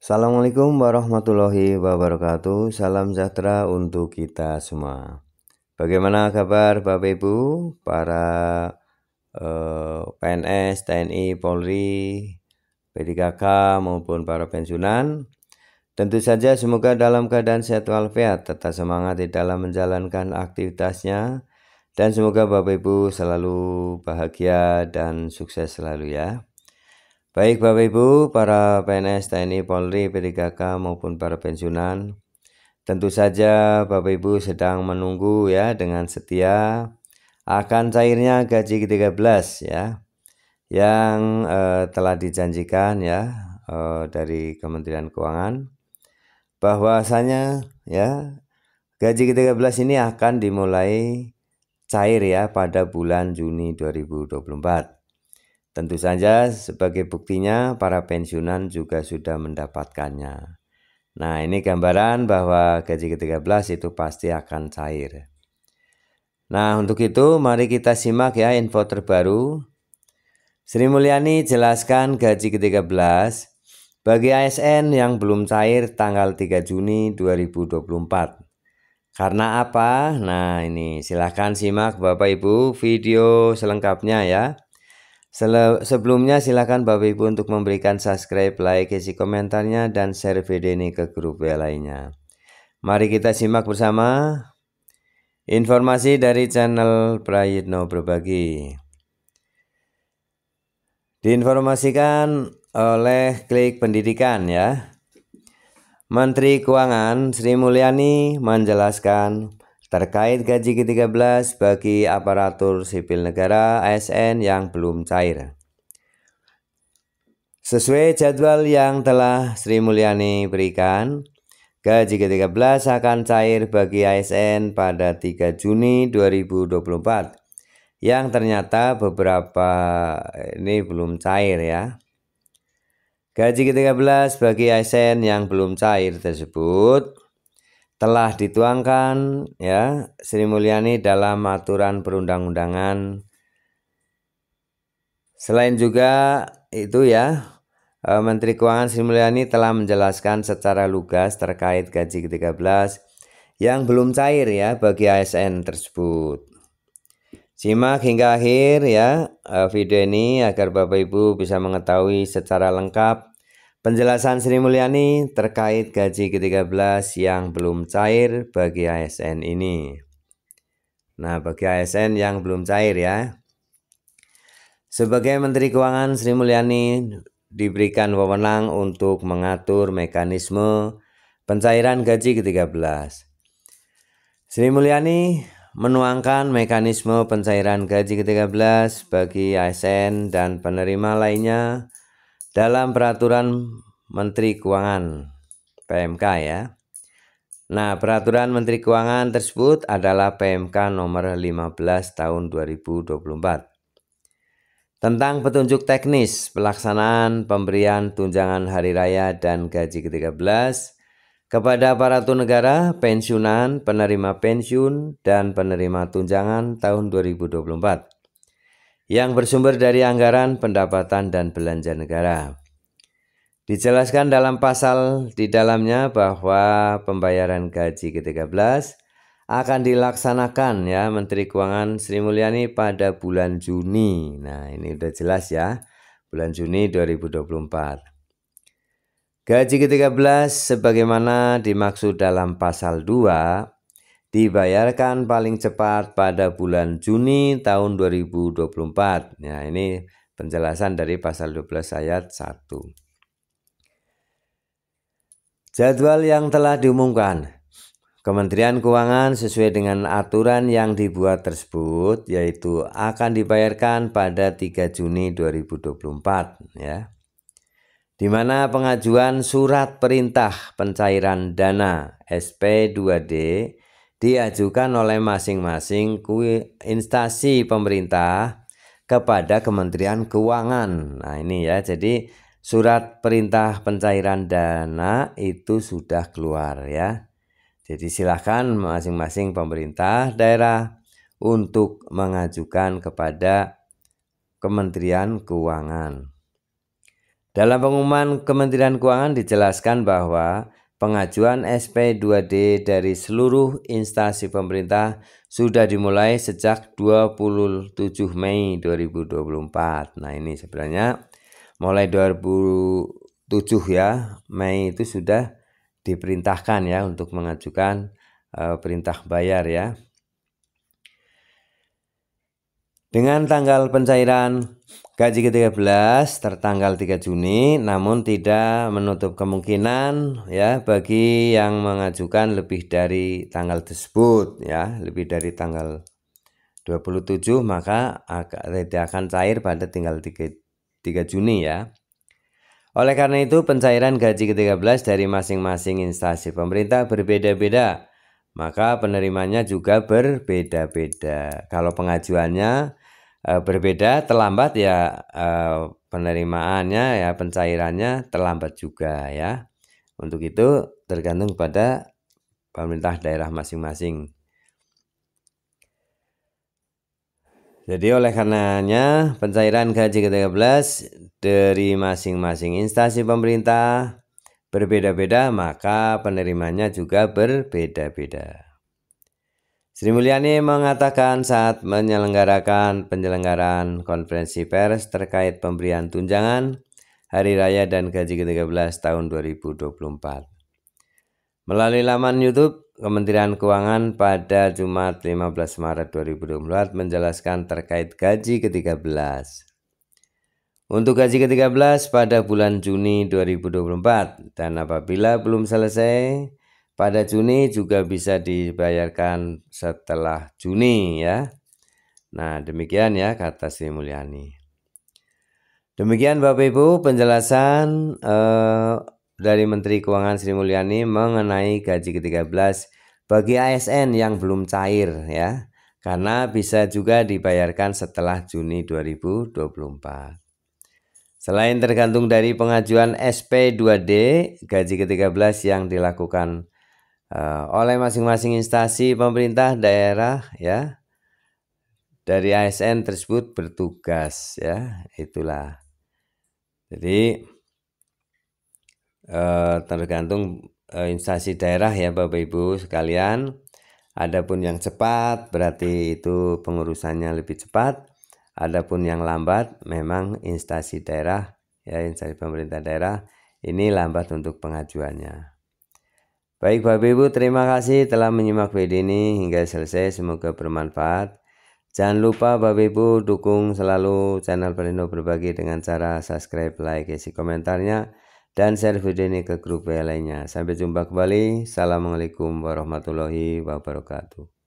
Assalamualaikum warahmatullahi wabarakatuh. Salam sejahtera untuk kita semua. Bagaimana kabar Bapak Ibu, para eh, PNS, TNI, Polri, P3K maupun para pensiunan? Tentu saja semoga dalam keadaan sehat walafiat, tetap semangat di dalam menjalankan aktivitasnya dan semoga Bapak Ibu selalu bahagia dan sukses selalu ya. Baik Bapak Ibu, para PNS TNI Polri, PDKK maupun para pensiunan, tentu saja Bapak Ibu sedang menunggu ya dengan setia akan cairnya gaji ke-13 ya yang eh, telah dijanjikan ya eh, dari Kementerian Keuangan bahwasanya ya gaji ke-13 ini akan dimulai cair ya pada bulan Juni 2024. Tentu saja sebagai buktinya para pensiunan juga sudah mendapatkannya. Nah ini gambaran bahwa gaji ke-13 itu pasti akan cair. Nah untuk itu mari kita simak ya info terbaru. Sri Mulyani jelaskan gaji ke-13 bagi ASN yang belum cair tanggal 3 Juni 2024. Karena apa? Nah ini silahkan simak Bapak Ibu video selengkapnya ya. Sebelumnya silakan Bapak Ibu untuk memberikan subscribe, like, isi komentarnya, dan share video ini ke grup WA lainnya. Mari kita simak bersama informasi dari channel Prayitno Berbagi. Diinformasikan oleh Klik Pendidikan ya. Menteri Keuangan Sri Mulyani menjelaskan terkait gaji ke-13 bagi aparatur sipil negara ASN yang belum cair. Sesuai jadwal yang telah Sri Mulyani berikan, gaji ke-13 akan cair bagi ASN pada 3 Juni 2024 yang ternyata beberapa ini belum cair ya. Gaji ke-13 bagi ASN yang belum cair tersebut telah dituangkan ya Sri Mulyani dalam aturan perundang-undangan. Selain juga itu ya eh, Menteri Keuangan Sri Mulyani telah menjelaskan secara lugas terkait gaji ke-13 yang belum cair ya bagi ASN tersebut. Simak hingga akhir ya eh, video ini agar Bapak Ibu bisa mengetahui secara lengkap Penjelasan Sri Mulyani terkait gaji ke-13 yang belum cair bagi ASN ini. Nah, bagi ASN yang belum cair ya. Sebagai Menteri Keuangan Sri Mulyani diberikan wewenang untuk mengatur mekanisme pencairan gaji ke-13. Sri Mulyani menuangkan mekanisme pencairan gaji ke-13 bagi ASN dan penerima lainnya dalam peraturan Menteri Keuangan PMK ya. Nah, peraturan Menteri Keuangan tersebut adalah PMK nomor 15 tahun 2024 tentang petunjuk teknis pelaksanaan pemberian tunjangan hari raya dan gaji ke-13 kepada aparatur negara, pensiunan, penerima pensiun, dan penerima tunjangan tahun 2024 yang bersumber dari anggaran pendapatan dan belanja negara. Dijelaskan dalam pasal di dalamnya bahwa pembayaran gaji ke-13 akan dilaksanakan ya Menteri Keuangan Sri Mulyani pada bulan Juni. Nah, ini sudah jelas ya. Bulan Juni 2024. Gaji ke-13 sebagaimana dimaksud dalam pasal 2 dibayarkan paling cepat pada bulan Juni tahun 2024. Nah, ya, ini penjelasan dari pasal 12 ayat 1. Jadwal yang telah diumumkan Kementerian Keuangan sesuai dengan aturan yang dibuat tersebut yaitu akan dibayarkan pada 3 Juni 2024 ya. Di mana pengajuan surat perintah pencairan dana SP2D diajukan oleh masing-masing instansi pemerintah kepada Kementerian Keuangan. Nah, ini ya. Jadi surat perintah pencairan dana itu sudah keluar ya. Jadi silakan masing-masing pemerintah daerah untuk mengajukan kepada Kementerian Keuangan. Dalam pengumuman Kementerian Keuangan dijelaskan bahwa Pengajuan SP2D dari seluruh instansi pemerintah sudah dimulai sejak 27 Mei 2024. Nah ini sebenarnya mulai 27 ya Mei itu sudah diperintahkan ya untuk mengajukan uh, perintah bayar ya dengan tanggal pencairan gaji ke-13 tertanggal 3 Juni namun tidak menutup kemungkinan ya bagi yang mengajukan lebih dari tanggal tersebut ya lebih dari tanggal 27 maka tidak akan cair pada tinggal 3, 3 Juni ya oleh karena itu pencairan gaji ke-13 dari masing-masing instansi pemerintah berbeda-beda maka penerimanya juga berbeda-beda kalau pengajuannya Eh, berbeda terlambat ya eh, penerimaannya ya pencairannya terlambat juga ya untuk itu tergantung pada pemerintah daerah masing-masing Jadi oleh karenanya pencairan gaji ke-13 dari masing-masing instansi pemerintah berbeda-beda maka penerimanya juga berbeda-beda. Sri Mulyani mengatakan saat menyelenggarakan penyelenggaraan konferensi pers terkait pemberian tunjangan Hari Raya dan Gaji ke-13 tahun 2024. Melalui laman YouTube, Kementerian Keuangan pada Jumat 15 Maret 2024 menjelaskan terkait gaji ke-13. Untuk gaji ke-13 pada bulan Juni 2024 dan apabila belum selesai, pada Juni juga bisa dibayarkan setelah Juni ya. Nah demikian ya kata Sri Mulyani. Demikian Bapak Ibu penjelasan eh, dari Menteri Keuangan Sri Mulyani mengenai gaji ke-13 bagi ASN yang belum cair ya. Karena bisa juga dibayarkan setelah Juni 2024. Selain tergantung dari pengajuan SP2D, gaji ke-13 yang dilakukan Eh, oleh masing-masing instansi pemerintah daerah ya dari ASN tersebut bertugas ya itulah jadi eh, tergantung eh, instansi daerah ya Bapak Ibu sekalian adapun yang cepat berarti itu pengurusannya lebih cepat adapun yang lambat memang instansi daerah ya instansi pemerintah daerah ini lambat untuk pengajuannya Baik Bapak Ibu, terima kasih telah menyimak video ini hingga selesai. Semoga bermanfaat. Jangan lupa Bapak Ibu dukung selalu channel Perindo Berbagi dengan cara subscribe, like, isi komentarnya, dan share video ini ke grup lainnya. Sampai jumpa kembali. Assalamualaikum warahmatullahi wabarakatuh.